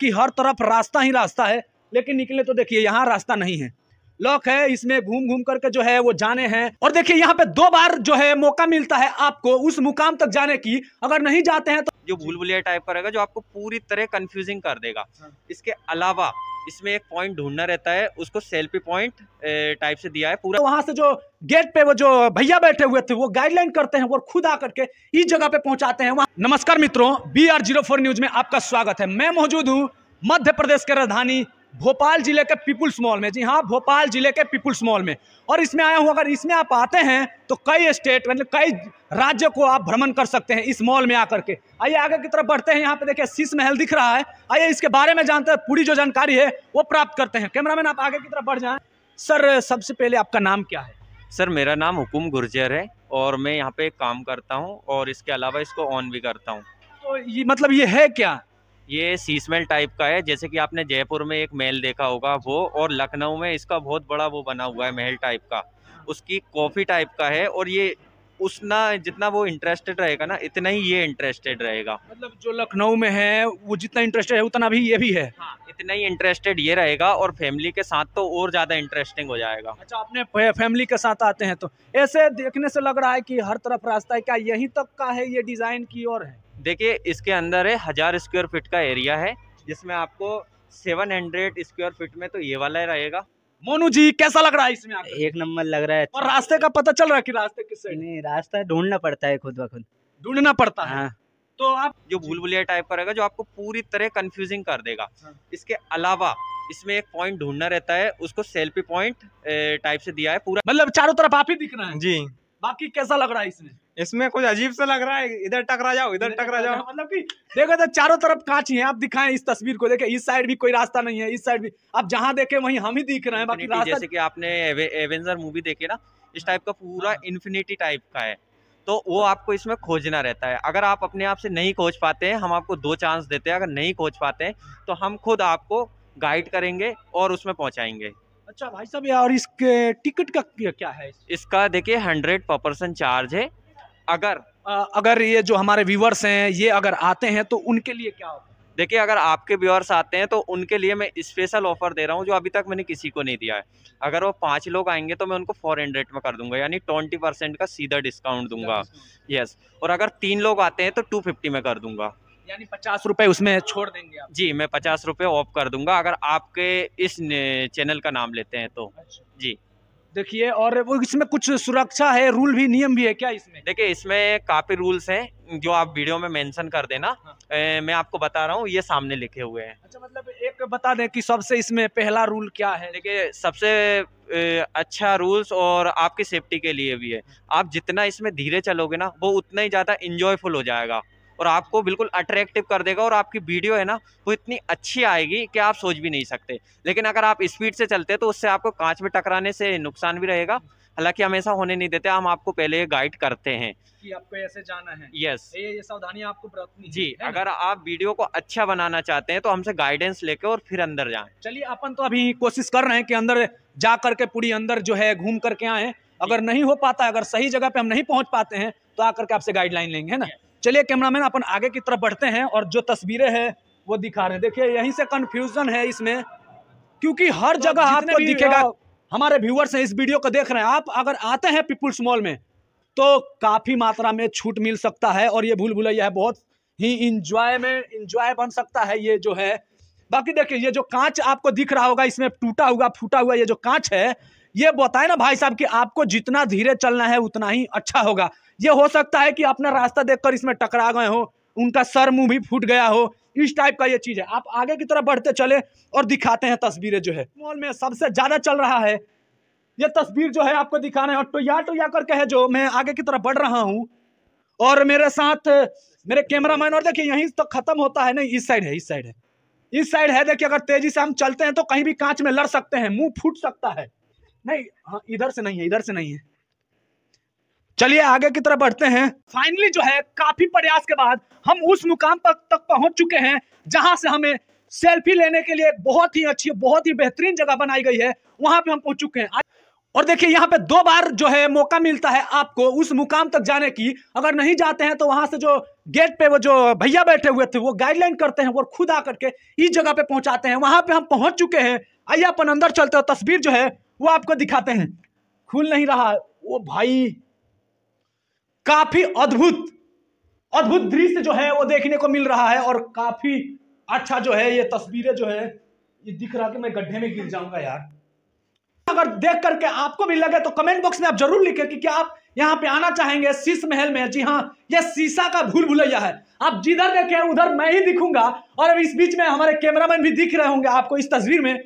कि हर तरफ रास्ता ही रास्ता है लेकिन निकले तो देखिए यहाँ रास्ता नहीं है लॉक है इसमें घूम घूम करके जो है वो जाने हैं और देखिए यहाँ पे दो बार जो है मौका मिलता है आपको उस मुकाम तक जाने की अगर नहीं जाते हैं तो जो भूल टाइप करेगा रहेगा जो आपको पूरी तरह कंफ्यूजिंग कर देगा हाँ। इसके अलावा इसमें एक पॉइंट ढूंढना रहता है उसको सेल्फी पॉइंट टाइप से दिया है पूरा तो वहां से जो गेट पे वो जो भैया बैठे हुए थे वो गाइडलाइन करते हैं वो खुद आकर के इस जगह पे पहुंचाते हैं वहां नमस्कार मित्रों B R zero four news में आपका स्वागत है मैं मौजूद हूँ मध्य प्रदेश के राजधानी भोपाल ज़िले के पीपुल्स मॉल में जी हाँ भोपाल ज़िले के पीपुल्स मॉल में और इसमें आया हूँ अगर इसमें आप आते हैं तो कई स्टेट मतलब कई राज्यों को आप भ्रमण कर सकते हैं इस मॉल में आकर के आइए आगे की तरफ बढ़ते हैं यहाँ पे देखिए शीश महल दिख रहा है आइए इसके बारे में जानते हैं पूरी जो जानकारी है वो प्राप्त करते हैं कैमरा आप आगे की तरफ बढ़ जाए सर सबसे पहले आपका नाम क्या है सर मेरा नाम हुकुम गुर्जर है और मैं यहाँ पे काम करता हूँ और इसके अलावा इसको ऑन भी करता हूँ तो ये मतलब ये है क्या ये सीसमेल टाइप का है जैसे कि आपने जयपुर में एक महल देखा होगा वो और लखनऊ में इसका बहुत बड़ा वो बना हुआ है महल टाइप का उसकी कॉफ़ी टाइप का है और ये उसना जितना वो इंटरेस्टेड रहेगा ना इतना ही ये इंटरेस्टेड रहेगा मतलब जो लखनऊ में है वो जितना इंटरेस्टेड है उतना भी ये भी है हाँ, इतना ही इंटरेस्टेड ये रहेगा और फैमिली के साथ तो और ज़्यादा इंटरेस्टिंग हो जाएगा अच्छा आपने फैमिली के साथ आते हैं तो ऐसे देखने से लग रहा है कि हर तरफ रास्ता है क्या यहीं तक का है ये डिज़ाइन की और है देखिए इसके अंदर है हज़ार स्क्वायर फीट का एरिया है जिसमें आपको सेवन हंड्रेड स्क्वायर फीट में तो ये वाला रहेगा मोनू जी कैसा लग रहा है इसमें आपको? एक नंबर लग रहा है और अच्छा। रास्ते का पता चल रहा है कि रास्ते किस नहीं रास्ता ढूंढना पड़ता है खुद ब खुद ढूंढना पड़ता है हाँ। तो आप जो भूल भुलिया टाइप का रहेगा जो आपको पूरी तरह कंफ्यूजिंग कर देगा हाँ। इसके अलावा इसमें एक पॉइंट ढूंढना रहता है उसको सेल्फी पॉइंट टाइप से दिया है पूरा मतलब चारों तरफ आप ही दिख रहे हैं जी बाकी कैसा लग रहा है इसमें इसमें कुछ अजीब सा लग रहा है इधर टकरा जाओ इधर टकरा जाओ मतलब कि देखो तो चारों तरफ कांच ही है आप दिखाएं इस तस्वीर को देखे इस साइड भी कोई रास्ता नहीं है इस साइड भी आप जहाँ देखे वहीं हम ही दिख रहे हैं बाकी रास्ता जैसे कि आपने एवेंजर मूवी देखी ना इस टाइप का पूरा हाँ। इन्फिनिटी टाइप का है तो वो आपको इसमें खोजना रहता है अगर आप अपने आप से नहीं खोज पाते हैं हम आपको दो चांस देते हैं अगर नहीं खोज पाते हैं तो हम खुद आपको गाइड करेंगे और उसमें पहुँचाएंगे अच्छा भाई साहब और इसके टिकट का क्या है इसका देखिए हंड्रेड पर चार्ज है अगर अगर ये जो हमारे व्यूवर्स हैं ये अगर आते हैं तो उनके लिए क्या होगा देखिए अगर आपके व्यूअर्स आते हैं तो उनके लिए मैं स्पेशल ऑफर दे रहा हूँ जो अभी तक मैंने किसी को नहीं दिया है अगर वो पाँच लोग आएंगे तो मैं उनको फोर हंड्रेड में कर दूंगा यानी ट्वेंटी परसेंट का सीधा डिस्काउंट दूंगा यस और अगर तीन लोग आते हैं तो टू फिफ्टी में कर दूंगा यानी पचास रुपये उसमें छोड़ देंगे आप जी मैं पचास रुपये ऑफ कर दूंगा अगर आपके इस चैनल का नाम लेते हैं तो अच्छा। जी देखिए और इसमें कुछ सुरक्षा है रूल भी नियम भी है क्या इसमें देखिए इसमें काफ़ी रूल्स हैं जो आप वीडियो में मेंशन कर देना हाँ। ए, मैं आपको बता रहा हूँ ये सामने लिखे हुए हैं अच्छा मतलब एक बता दें कि सबसे इसमें पहला रूल क्या है देखिए सबसे ए, अच्छा रूल्स और आपकी सेफ्टी के लिए भी है आप जितना इसमें धीरे चलोगे ना वो उतना ही ज़्यादा इंजॉयफुल हो जाएगा और आपको बिल्कुल अट्रैक्टिव कर देगा और आपकी वीडियो है ना वो इतनी अच्छी आएगी कि आप सोच भी नहीं सकते लेकिन अगर आप स्पीड से चलते तो उससे आपको कांच में टकराने से नुकसान भी रहेगा हालांकि हम ऐसा होने नहीं देते हम आपको पहले गाइड करते हैं कि आपको ऐसे जाना है यस yes. ये, ये सावधानी आपको बरतनी जी है अगर आप वीडियो को अच्छा बनाना चाहते हैं तो हमसे गाइडेंस लेके और फिर अंदर जाएं चलिए अपन तो अभी कोशिश कर रहे हैं कि अंदर जा करके पूरी अंदर जो है घूम करके आए अगर नहीं हो पाता अगर सही जगह पे हम नहीं पहुंच पाते हैं तो आकर के आपसे गाइडलाइन लेंगे है ना चलिए कैमरामैन अपन आगे की तरफ बढ़ते हैं और जो तस्वीरें हैं वो दिखा रहे हैं देखिए यहीं से कन्फ्यूजन है इसमें क्योंकि हर तो जगह आपको दिखेगा हमारे व्यूअर्स हैं इस वीडियो को देख रहे हैं आप अगर आते हैं पीपुल्स मॉल में तो काफ़ी मात्रा में छूट मिल सकता है और ये भूल भुलैया है बहुत ही इंजॉय में इंजॉय बन सकता है ये जो है बाकी देखिए ये जो कांच आपको दिख रहा होगा इसमें टूटा हुआ फूटा हुआ ये जो कांच है ये बताए ना भाई साहब कि आपको जितना धीरे चलना है उतना ही अच्छा होगा ये हो सकता है कि अपना रास्ता देखकर इसमें टकरा गए हो उनका सर मुंह भी फूट गया हो इस टाइप का ये चीज़ है आप आगे की तरफ बढ़ते चले और दिखाते हैं तस्वीरें जो है मॉल में सबसे ज़्यादा चल रहा है ये तस्वीर जो है आपको दिखाना है और टोया टोया करके है जो मैं आगे की तरफ बढ़ रहा हूँ और मेरे साथ मेरे कैमरा मैन और देखिए यहीं तो ख़त्म होता है नहीं इस साइड है इस साइड है इस साइड है देखिए अगर तेज़ी से हम चलते हैं तो कहीं भी कांच में लड़ सकते हैं मुंह फूट सकता है नहीं हाँ इधर से नहीं है इधर से नहीं है चलिए आगे की तरफ बढ़ते हैं फाइनली जो है काफी प्रयास के बाद हम उस मुकाम पर तक पहुंच चुके हैं जहां से हमें सेल्फी लेने के लिए बहुत ही अच्छी बहुत ही बेहतरीन जगह बनाई गई है वहां पे हम पहुंच चुके हैं और देखिए यहाँ पे दो बार जो है मौका मिलता है आपको उस मुकाम तक जाने की अगर नहीं जाते हैं तो वहां से जो गेट पे वो जो भैया बैठे हुए थे वो गाइडलाइन करते हैं और खुद आकर के इस जगह पे पहुंचाते हैं वहां पे हम पहुंच चुके हैं आइए अपन अंदर चलते हो तस्वीर जो है वो आपको दिखाते हैं खुल नहीं रहा वो भाई काफी अद्भुत अद्भुत दृश्य जो है वो देखने को मिल रहा है और काफी अच्छा जो है ये तस्वीरें जो है ये दिख रहा कि मैं गड्ढे में गिर जाऊंगा यार अगर देख करके आपको भी लगे तो कमेंट बॉक्स में आप जरूर लिखें कि क्या आप यहाँ पे आना चाहेंगे शीश महल में जी हाँ ये शीशा का भूल भुलैया है आप जिधर देखें उधर मैं ही दिखूंगा और अब इस बीच में हमारे कैमरामैन भी दिख रहे होंगे आपको इस तस्वीर में